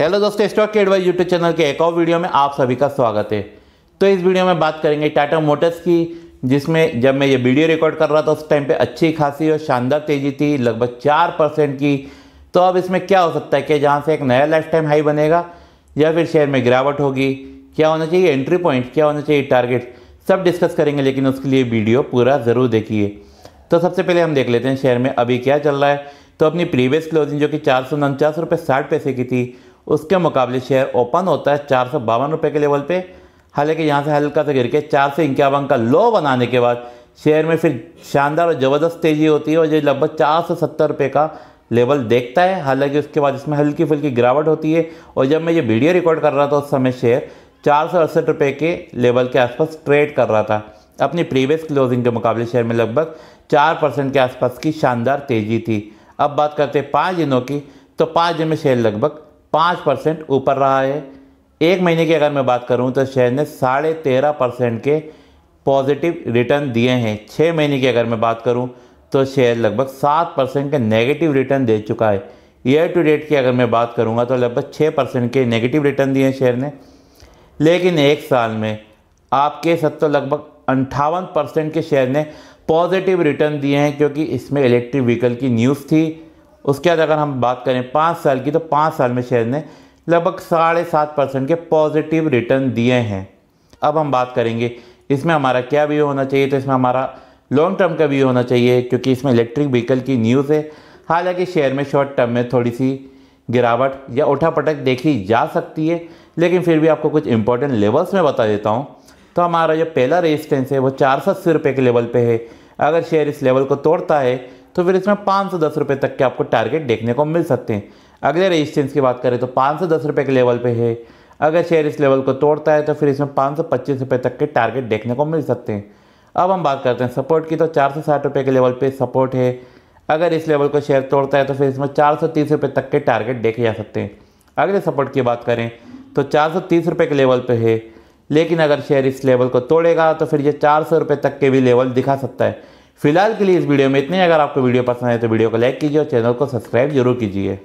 hello दोस्तों stock के advise YouTube channel के एक और वीडियो में आप सभी का स्वागत है तो इस वीडियो में बात करेंगे टाटा मोटर्स की जिसमें जब मैं ये वीडियो रिकॉर्ड कर रहा था उस टाइम पे अच्छी खासी और शानदार तेजी थी लगभग चार परसेंट की तो अब इसमें क्या हो सकता है कि जहाँ से एक नया लाइफ टाइम हाई बनेगा या फिर शेयर में गिरावट होगी क्या होना चाहिए एंट्री पॉइंट क्या होना चाहिए टारगेट सब डिस्कस करेंगे लेकिन उसके लिए वीडियो पूरा ज़रूर देखिए तो सबसे पहले हम देख लेते हैं शेयर में अभी क्या चल रहा है तो अपनी प्रीवियस क्लोजिंग जो कि चार सौ उनचास रुपये साठ पैसे की थी उसके मुकाबले शेयर ओपन होता है चार सौ बावन रुपये के लेवल पे हालांकि यहाँ से हल्का सा गिर के चार सौ इक्यावन का लो बनाने के बाद शेयर में फिर शानदार और ज़बरदस्त तेज़ी होती है और ये लगभग चार सौ सत्तर रुपये का लेवल देखता है हालांकि उसके बाद इसमें हल्की फुल्की गिरावट होती है और जब मैं ये वीडियो रिकॉर्ड कर रहा था उस समय शेयर चार सौ अड़सठ रुपये के लेवल के आसपास ट्रेड कर रहा था अपनी प्रीवियस क्लोजिंग के मुकाबले शेयर में लगभग चार परसेंट के आसपास की शानदार तेज़ी थी अब बात करते हैं पाँच दिनों की तो पाँच दिन में शेयर लगभग पाँच परसेंट ऊपर रहा है एक महीने की अगर मैं बात करूं तो शेयर ने साढ़े तेरह परसेंट के पॉजिटिव रिटर्न दिए हैं छः महीने की अगर मैं बात करूं तो शेयर लगभग सात परसेंट के नेगेटिव रिटर्न दे चुका है ईयर टू डेट की अगर मैं बात करूंगा तो लगभग छः परसेंट के नेगेटिव रिटर्न दिए हैं शेयर ने लेकिन एक साल में आपके सब तो लगभग अंठावन परसेंट के शेयर ने पॉजिटिव रिटर्न दिए हैं क्योंकि इसमें इलेक्ट्रिक व्हीकल की न्यूज़ थी उसके बाद अगर हम बात करें पाँच साल की तो पाँच साल में शेयर ने लगभग साढ़े सात परसेंट के पॉजिटिव रिटर्न दिए हैं अब हम बात करेंगे इसमें हमारा क्या व्यू होना चाहिए तो इसमें हमारा लॉन्ग टर्म का व्यू होना चाहिए क्योंकि इसमें इलेक्ट्रिक व्हीकल की न्यूज़ है हालांकि शेयर में शॉर्ट टर्म में थोड़ी सी गिरावट या उठा पटक देखी जा सकती है लेकिन फिर भी आपको कुछ इंपॉर्टेंट लेवल्स में बता देता हूँ तो हमारा जो पहला रेजिस्टेंस है वो चार सौ अस्सी रुपये के लेवल पे है अगर शेयर इस लेवल को तोड़ता है तो फिर इसमें पाँच सौ दस रुपये तक के आपको टारगेट देखने को मिल सकते हैं अगले रेजिस्टेंस की बात करें तो पाँच सौ दस रुपये के लेवल पे है अगर शेयर इस लेवल को तोड़ता है तो फिर इसमें पाँच सौ पच्चीस रुपये तक के टारगेट देखने को मिल सकते हैं अब हम बात करते हैं सपोर्ट की तो चार सौ साठ रुपये के लेवल पर सपोर्ट है अगर इस लेवल को शेयर तोड़ता है तो फिर इसमें चार सौ तीस रुपये तक के टारगेट देखे जा सकते हैं अगले सपोर्ट की बात करें तो चार सौ तीस रुपये के लेवल पर है लेकिन अगर शेयर इस लेवल को तोड़ेगा तो फिर ये चार सौ रुपये तक के भी लेवल दिखा सकता है फिलहाल के लिए इस वीडियो में इतने अगर आपको वीडियो पसंद आए तो वीडियो को लाइक कीजिए और चैनल को सब्सक्राइब जरूर कीजिए